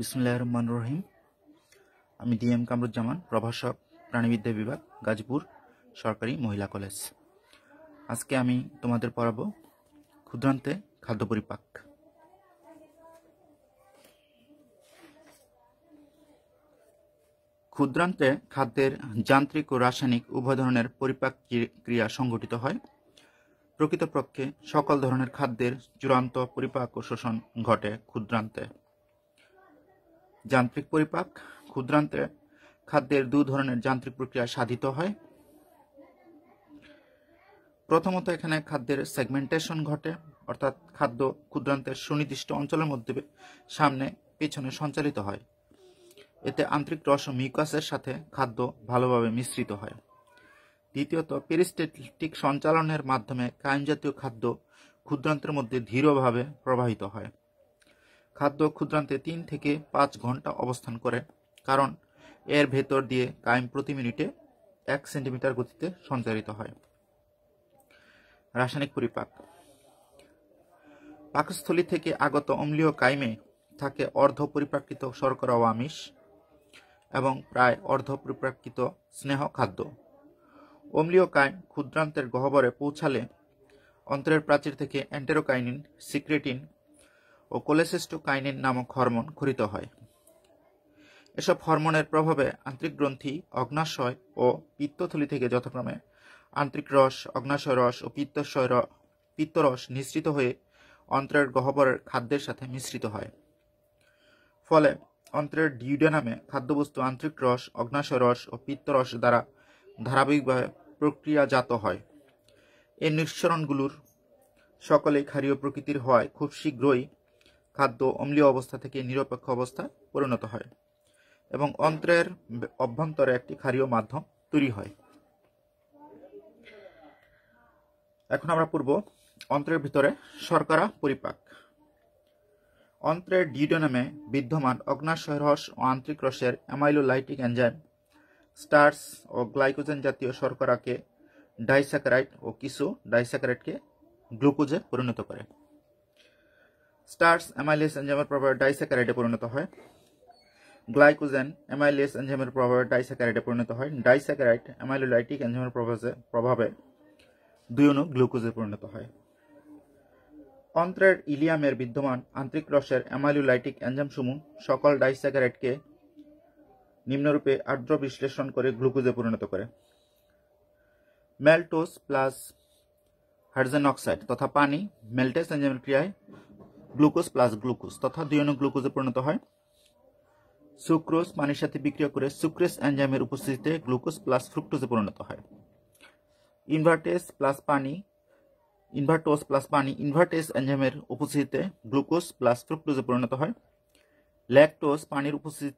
বিসমুল্লাহ রহমান রহিম আমি এম কামরুজ্জামান প্রভাষক প্রাণীবিদ্যা বিভাগ গাজীপুর সরকারি মহিলা কলেজ আজকে আমি তোমাদের পড়াবো ক্ষুদ্রান্তে খাদ্য পরিপাক ক্ষুদ্রান্তে খাদ্যের যান্ত্রিক ও রাসায়নিক উভয় ধরনের পরিপাক ক্রিয়া সংঘটিত হয় প্রকৃতপক্ষে সকল ধরনের খাদ্যের চূড়ান্ত পরিপাক ও শোষণ ঘটে ক্ষুদ্রান্তে যান্ত্রিক পরিপাক ক্ষুদ্রান্তে খাদ্যের দু ধরনের যান্ত্রিক প্রক্রিয়া সাধিত হয় প্রথমত এখানে খাদ্যের সেগমেন্টেশন ঘটে অর্থাৎ খাদ্য ক্ষুদ্রান্তের সুনির্দিষ্ট অঞ্চলের মধ্যে সামনে পেছনে সঞ্চালিত হয় এতে আন্তরিক রস ও মিউকাসের সাথে খাদ্য ভালোভাবে মিশ্রিত হয় দ্বিতীয়ত পেরিস্টেটিক সঞ্চালনের মাধ্যমে জাতীয় খাদ্য ক্ষুদ্রান্তের মধ্যে ধীরভাবে প্রবাহিত হয় খাদ্য ক্ষুদ্রান্তে তিন থেকে পাঁচ ঘন্টা অবস্থান করে কারণ এর ভেতর দিয়ে কায়েম প্রতি মিনিটে এক সেন্টিমিটার গতিতে সঞ্চারিত হয় রাসায়নিক পরিপাক পাকস্থলী থেকে আগত অম্লীয় কাইমে থাকে অর্ধ পরিপ্রাকৃত শর্করা ও আমিষ এবং প্রায় অর্ধ পরিপ্রাকৃত স্নেহ খাদ্য অম্লীয় কাইম ক্ষুদ্রান্তের গহ্বরে পৌঁছালে অন্তরের প্রাচীর থেকে অ্যান্টেরোকাইনিন সিক্রেটিন ও কোলেসিস্টোকাইনিন নামক হরমোন ঘুরিত হয় এসব হরমোনের প্রভাবে আন্তরিক গ্রন্থি অগ্নাশয় ও পিত্তথলি থেকে যথাক্রমে আন্তরিক রস অগ্নাশয় রস ও পিত্তশয় পিত্তরস নিঃসৃত হয়ে অন্ত্রের গহ্বরের খাদ্যের সাথে মিশ্রিত হয় ফলে অন্ত্রের ডিউডেনামে খাদ্যবস্তু আন্তরিক রস অগ্নাশয় রস ও পিত্তরস দ্বারা ধারাবাহিকভাবে প্রক্রিয়াজাত হয় এই নিঃসরণগুলোর সকলেই ক্ষারীয় প্রকৃতির হওয়ায় খুব শীঘ্রই খাদ্য অম্লীয় অবস্থা থেকে নিরপেক্ষ অবস্থায় পরিণত হয় এবং অন্ত্রের অভ্যন্তরে একটি ক্ষারীয় মাধ্যম তৈরি হয় এখন আমরা পূর্ব অন্ত্রের ভিতরে শর্করা পরিপাক অন্ত্রের ডিডো নামে বিদ্যমান অগ্নাশয় রস ও আন্তরিক রসের অ্যামাইলোলাইটিক এনজাইম স্টার্স ও গ্লাইকোজেন জাতীয় শর্করাকে ডাইস্যাকারাইট ও কিছু ডাইস্যাকারাইটকে গ্লুকোজে পরিণত করে স্টার্স অ্যামাইলেস এনজামের প্রভাবে ডাইস্যাকারাইডে পরিণত হয় গ্লাইকোজেন অ্যামাইলেস এনজামের প্রভাবে ডাইসাকারাইডে পরিণত হয় ডাইসাকারাইড অ্যামাইলোলাইটিক এনজামের প্রভাবে প্রভাবে দুই অনু গ্লুকোজে পরিণত হয় অন্ত্রের ইলিয়ামের বিদ্যমান আন্তরিক রসের অ্যামাইলোলাইটিক এনজামসমূহ সকল ডাইসাকারাইডকে নিম্নরূপে আর্দ্র বিশ্লেষণ করে গ্লুকোজে পরিণত করে মেলটোস প্লাস হাইড্রোজেন অক্সাইড তথা পানি মেল্টেস এনজামের ক্রিয়ায় গ্লুকোজ প্লাস গ্লুকোজ তথা দুই অনু গ্লুকোজে পরিণত হয় সুক্রোজ পানির সাথে বিক্রিয়া করে সুক্রেস অ্যাঞ্জামের উপস্থিতিতে গ্লুকোজ প্লাস ফ্রুক্টোজে পরিণত হয় ইনভার্টেস প্লাস পানি ইনভার্টোজ প্লাস পানি ইনভার্টেস অ্যাঞ্জামের উপস্থিতিতে গ্লুকোজ প্লাস ফ্রুক্টোজে পরিণত হয় ল্যাকটোজ পানির উপস্থিত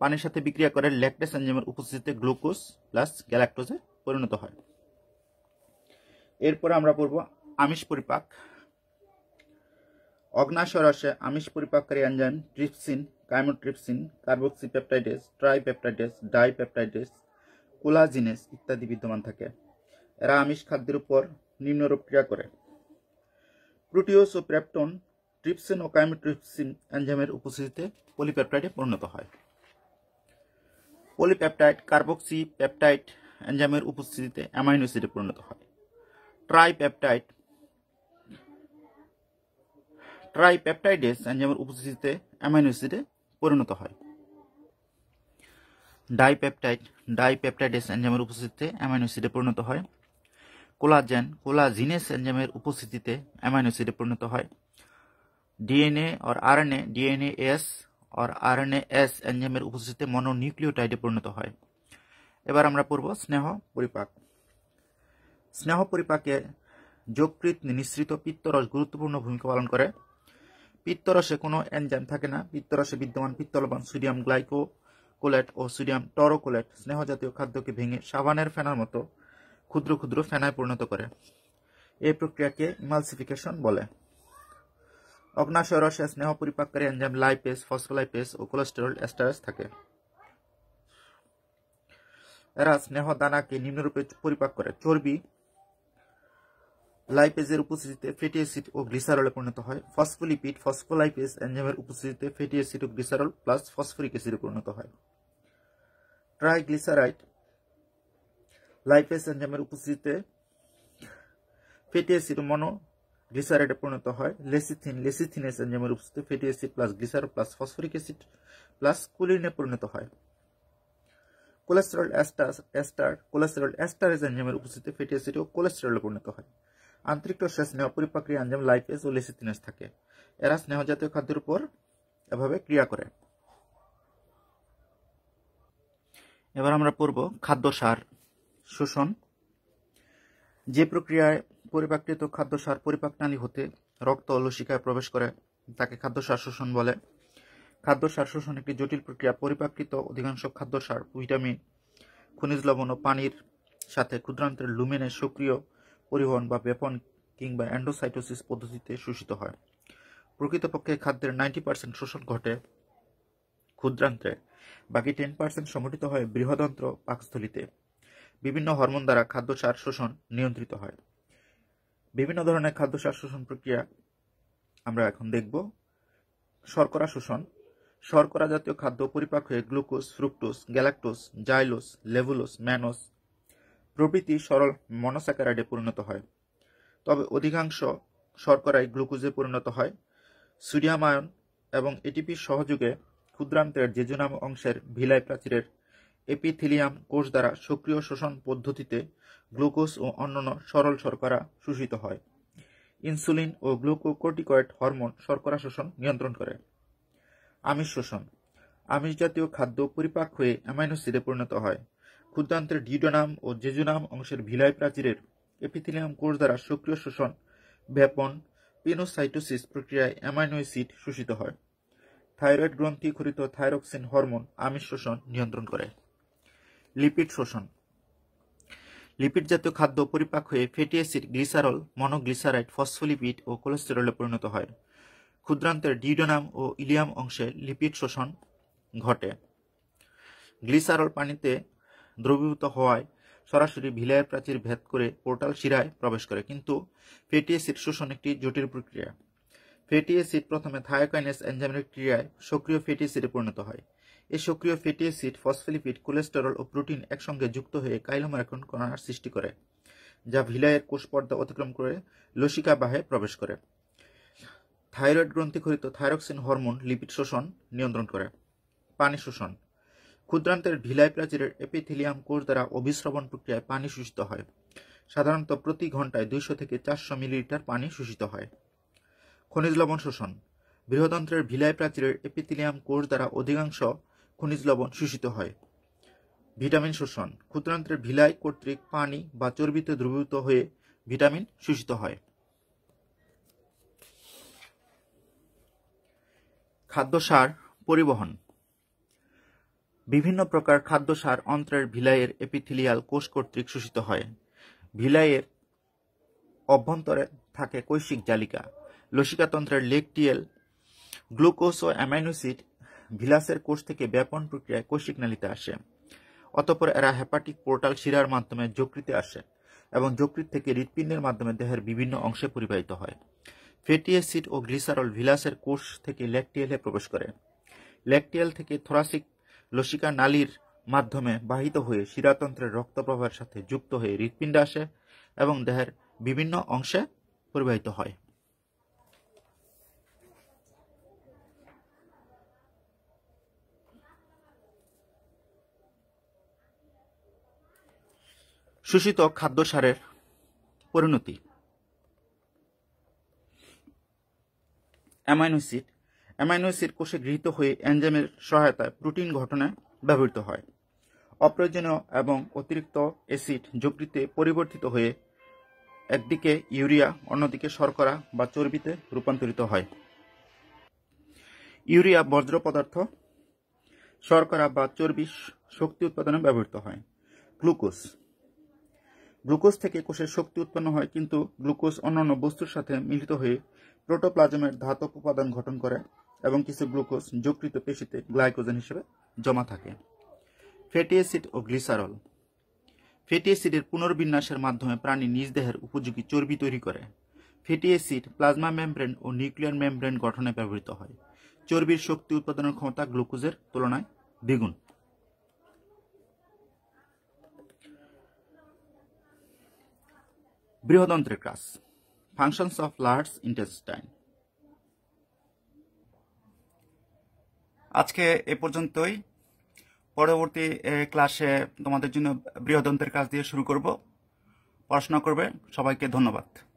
পানির সাথে বিক্রিয়া করে ল্যাকটেস অ্যাঞ্জামের উপস্থিতিতে গ্লুকোজ প্লাস গ্যালাক্টোজে পরিণত হয় এরপরে আমরা পড়ব আমিষ পরিপাক অগ্নাশয়রসে আমিষ পরিপাককারী enzyme trypsin chymotrypsin carboxypeptidase tripeptidase dipeptidase collagenase ইত্যাদি বিদ্যমান থাকে এরা আমিষ খাদ্যের উপর নিম্নরূপ ক্রিয়া করে প্রোটিওস ও প্রেপটন ট্রিপসিন ও কাইমোট্রিপসিন এনজাইমের উপস্থিতিতে পলিপেপটাইটে পরিণত হয় পলিপেপটাইট কার্বক্সি পেপটাইড এনজাইমের উপস্থিতিতে অ্যামাইনোসিডে পরিণত হয় ট্রাইপেপটাইট ট্রাইপ্যাপটাইডেস এনজাইমের উপস্থিতিতে অ্যামাইনো অ্যাসিডে পরিণত হয় ডাইপ্যাপটাইড ডাইপ্যাপটাইডেস এনজাইমের উপস্থিতিতে অ্যামাইনো অ্যাসিডে পরিণত হয় কোলাজেন কোলাজিনেস এনজাইমের উপস্থিতিতে অ্যামাইনো অ্যাসিডে পরিণত হয় ডিএনএ আর আরএনএ ডিএনএ এস আর আরএনএ এস এনজাইমের উপস্থিতিতে মনোনিউক্লিওটাইডে পরিণত হয় এবার আমরা পড়ব স্নেহ পরিপাক স্নেহ পরিপাকে যোগকৃত নিঃসৃত পিত্তরস গুরুত্বপূর্ণ ভূমিকা পালন করে পিত্তরসে কোনো এনজাইম থাকে না পিত্তরসে বিদ্যমান পিত্তলবান সোডিয়াম কোলেট ও সোডিয়াম টরোকোলেট স্নেহ জাতীয় খাদ্যকে ভেঙে সাবানের ফেনার মতো ক্ষুদ্র ক্ষুদ্র ফেনায় পরিণত করে এই প্রক্রিয়াকে ইমালসিফিকেশন বলে অগ্নাশয় রসে স্নেহ পরিপাককারী এনজাইম লাইপেস ফসফোলাইপেস ও কোলেস্টেরল এস্টারেস থাকে এরা স্নেহ দানাকে নিম্নরূপে পরিপাক করে চর্বি লাইপেজের উপস্থিতিতে ফ্যাটি অ্যাসিড ও গ্লিসারলে পরিণত হয় ফসফোলিপিড ফসফোলাইপেজ এনজাইমের উপস্থিতিতে ফ্যাটি অ্যাসিড ও গ্লিসারল প্লাস ফসফরিক অ্যাসিডে পরিণত হয় ট্রাইগ্লিসারাইড লাইপেজ এনজাইমের উপস্থিতিতে ফ্যাটি অ্যাসিড মনো গ্লিসারাইডে পরিণত হয় লেসিথিন লেসিথিনেস এনজাইমের উপস্থিতিতে fatty acid plus glycerol plus phosphoric acid plus কুলিনে পরিণত হয় cholesterol ester ester cholesterol esterase এনজাইমের উপস্থিতিতে ফ্যাটি অ্যাসিড ও কোলেস্টেরলে পরিণত হয় আন্তরিক রসের স্নেহ পরিপাক্রিয়া আঞ্জাম লাইপেজ ও লেসিথিনেস থাকে এরা স্নেহ জাতীয় খাদ্যের উপর এভাবে ক্রিয়া করে এবার আমরা পড়ব খাদ্য সার শোষণ যে প্রক্রিয়ায় পরিপাকৃত খাদ্য সার পরিপাক নালী হতে রক্ত লসিকায় প্রবেশ করে তাকে খাদ্য সার শোষণ বলে খাদ্য সার শোষণ একটি জটিল প্রক্রিয়া পরিপাকৃত অধিকাংশ খাদ্য সার ভিটামিন খনিজ লবণ ও পানির সাথে ক্ষুদ্রান্তের লুমেনে সক্রিয় পরিবহন বা ব্যাপন কিংবা অ্যান্ডোসাইটোসিস পদ্ধতিতে শোষিত হয় প্রকৃতপক্ষে খাদ্যের নাইনটি পার্সেন্ট শোষণ ঘটে ক্ষুদ্রান্ত্রে বাকি টেন পার্সেন্ট সংঘটিত হয় বৃহদন্ত্র পাকস্থলিতে বিভিন্ন হরমোন দ্বারা খাদ্যসার শোষণ নিয়ন্ত্রিত হয় বিভিন্ন ধরনের খাদ্যসার শোষণ প্রক্রিয়া আমরা এখন দেখব শর্করা শোষণ শর্করা জাতীয় খাদ্য পরিপাক হয়ে glucose fructose galactose xylose levulose mannose প্রভৃতি সরল মনোস্যাকারাইডে পরিণত হয় তবে অধিকাংশ শর্করাই গ্লুকোজে পরিণত হয় সুডিয়ামায়ন এবং এটিপির সহযোগে ক্ষুদ্রান্তের জেজুনাম অংশের ভিলাই প্রাচীরের এপিথিলিয়াম কোষ দ্বারা সক্রিয় শোষণ পদ্ধতিতে গ্লুকোজ ও অন্যান্য সরল শর্করা শোষিত হয় ইনসুলিন ও গ্লুকোকোটিকয়েড হরমোন শর্করা শোষণ নিয়ন্ত্রণ করে আমিষ শোষণ আমিষ জাতীয় খাদ্য পরিপাক হয়ে অ্যামাইনোসিডে পরিণত হয় ক্ষুদ্রান্তের ডিউডোনাম ও জেজুনাম অংশের ভিলাই প্রাচীরের এপিথিলিয়াম কোষ দ্বারা সক্রিয় শোষণ ব্যাপন পেনোসাইটোসিস প্রক্রিয়ায় অ্যামাইনোসিড শোষিত হয় থাইরয়েড গ্রন্থি খরিত থাইরক্সিন হরমোন আমিষ শোষণ নিয়ন্ত্রণ করে লিপিড শোষণ লিপিড জাতীয় খাদ্য পরিপাক হয়ে fatty acid glycerol monoglyceride phospholipid ও কোলেস্টেরলে পরিণত হয় ক্ষুদ্রান্তের ডিউডোনাম ও ইলিয়াম অংশে লিপিড শোষণ ঘটে গ্লিসারল পানিতে দ্রবীভূত হওয়ায় সরাসরি ভিলায়ের প্রাচীর ভেদ করে পোর্টাল শিরায় প্রবেশ করে কিন্তু ফেটি অ্যাসিড শোষণ একটি জটিল প্রক্রিয়া ফেটি অ্যাসিড প্রথমে থায়োকাইনেস এনজাইমের ক্রিয়ায় সক্রিয় ফেটি অ্যাসিডে পরিণত হয় এই সক্রিয় ফেটি অ্যাসিড ফসফেলিপিড কোলেস্টেরল ও প্রোটিন একসঙ্গে যুক্ত হয়ে কাইলোমারাকন কণার সৃষ্টি করে যা ভিলায়ের কোষ পর্দা অতিক্রম করে লসিকা বাহে প্রবেশ করে থাইরয়েড গ্রন্থিখরিত থাইরক্সিন হরমোন লিপিড শোষণ নিয়ন্ত্রণ করে পানি শোষণ ক্ষুদ্রান্তের ঢিলাই প্রাচীরের এপিথিলিয়াম কোষ দ্বারা অভিস্রবণ প্রক্রিয়ায় পানি শোষিত হয় সাধারণত প্রতি ঘন্টায় দুইশো থেকে চারশো মিলিলিটার পানি শোষিত হয় খনিজ লবণ শোষণ বৃহতন্ত্রের ভিলাই প্রাচীরের এপিথিলিয়াম কোষ দ্বারা অধিকাংশ খনিজ লবণ শোষিত হয় ভিটামিন শোষণ ক্ষুদ্রান্ত্রের ভিলাই কর্তৃক পানি বা চর্বিতে দ্রবীভূত হয়ে ভিটামিন শোষিত হয় খাদ্য সার পরিবহন বিভিন্ন প্রকার খাদ্যসার অন্ত্রের ভিলাইয়ের এপিথিলিয়াল কোষ কর্তৃক শোষিত হয় ভিলাইয়ের অভ্যন্তরে থাকে কৈশিক জালিকা লসিকাতন্ত্রের লেকটিয়েল গ্লুকোজ ও অ্যামাইনোসিড ভিলাসের কোষ থেকে ব্যাপন প্রক্রিয়ায় কৈশিক নালীতে আসে অতপর এরা হেপাটিক পোর্টাল শিরার মাধ্যমে যকৃতে আসে এবং যকৃত থেকে হৃৎপিণ্ডের মাধ্যমে দেহের বিভিন্ন অংশে পরিবাহিত হয় ফ্যাটি অ্যাসিড ও গ্লিসারল ভিলাসের কোষ থেকে লেকটিয়েলে প্রবেশ করে লেকটিয়েল থেকে থোরাসিক লসিকা নালীর মাধ্যমে বাহিত হয়ে শিরাতন্ত্রের রক্তপ্রবাহের সাথে যুক্ত হয়ে হৃৎপিণ্ড আসে এবং দেহের বিভিন্ন অংশে পরিবাহিত হয় শোষিত খাদ্য সারের পরিণতি অ্যামাইনোসিড অ্যামাইনো অ্যাসিড কোষে গৃহীত হয়ে এনজাইমের সহায়তায় প্রোটিন ঘটনায় ব্যবহৃত হয় অপ্রয়োজনীয় এবং অতিরিক্ত অ্যাসিড যকৃতে পরিবর্তিত হয়ে একদিকে ইউরিয়া অন্যদিকে শর্করা বা চর্বিতে রূপান্তরিত হয় ইউরিয়া বর্জ্য পদার্থ শর্করা বা চর্বি শক্তি উৎপাদনে ব্যবহৃত হয় গ্লুকোজ গ্লুকোজ থেকে কোষের শক্তি উৎপন্ন হয় কিন্তু গ্লুকোজ অন্যান্য বস্তুর সাথে মিলিত হয়ে প্রোটোপ্লাজমের ধাতব উপাদান গঠন করে এবং কিছু গ্লুকোজ যকৃত পেশিতে গ্লাইকোজেন হিসেবে জমা থাকে ফ্যাটি অ্যাসিড ও গ্লিসারল ফ্যাটি অ্যাসিডের পুনর্বিন্যাসের মাধ্যমে প্রাণী নিজ দেহের উপযোগী চর্বি তৈরি করে ফ্যাটি অ্যাসিড প্লাজমা মেমব্রেন ও নিউক্লিয়ার মেমব্রেন গঠনে ব্যবহৃত হয় চর্বির শক্তি উৎপাদনের ক্ষমতা গ্লুকোজের তুলনায় দ্বিগুণ বৃহদন্ত্রের কাজ ফাংশনস অফ লার্জ ইন্টেস্টাইন আজকে এ পর্যন্তই পরবর্তী ক্লাসে তোমাদের জন্য বৃহদন্তের কাজ দিয়ে শুরু করব পড়াশোনা করবে সবাইকে ধন্যবাদ